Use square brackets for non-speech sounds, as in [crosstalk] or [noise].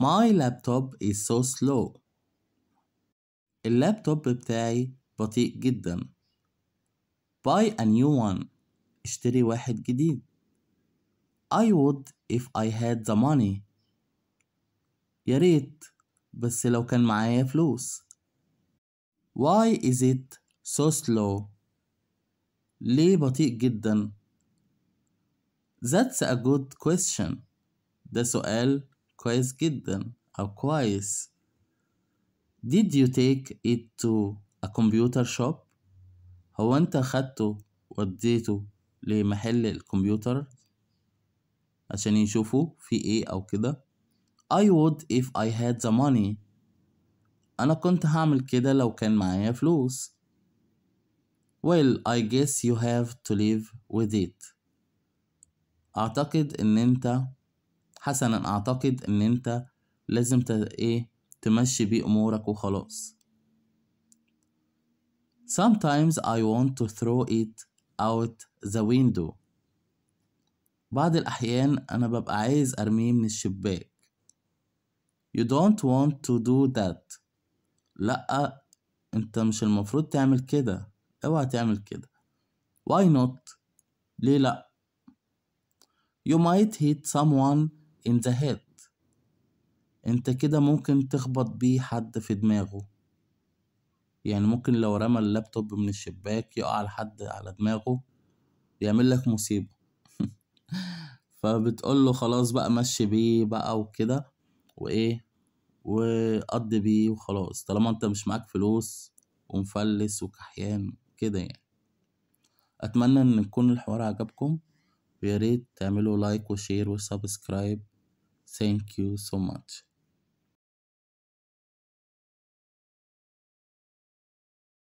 My laptop is so slow اللابتوب بتاعي بطيء جدا Buy a new one اشتري واحد جديد I would if I had the money يا ريت بس لو كان معايا فلوس Why is it so slow ليه بطيء جدا That's a good question ده سؤال كويس جدا أو كويس Did you take it to a computer shop؟ هو أنت خدته وديته لمحل الكمبيوتر عشان يشوفوا في ايه أو كده I would if I had the money أنا كنت هعمل كده لو كان معايا فلوس Well I guess you have to live with it أعتقد إن أنت حسنا اعتقد ان انت لازم ت... ايه تمشي بيه امورك وخلاص Sometimes I want to throw it out the window بعض الأحيان أنا ببقى عايز أرميه من الشباك You don't want to do that لأ أنت مش المفروض تعمل كده اوعى تعمل كده Why not؟ ليه لأ؟ You might hit someone انتهاك انت كده ممكن تخبط بيه حد في دماغه يعني ممكن لو رمى اللابتوب من الشباك يقع لحد على دماغه يعمل لك مصيبة [laughs] فبتقول له خلاص بقى مشي بيه بقى وكده وايه وقضي بيه وخلاص طالما انت مش معاك فلوس ومفلس وكحيان كده يعني اتمنى ان يكون الحوار عجبكم وياريت تعملوا لايك وشير وسبسكرايب Thank you so much.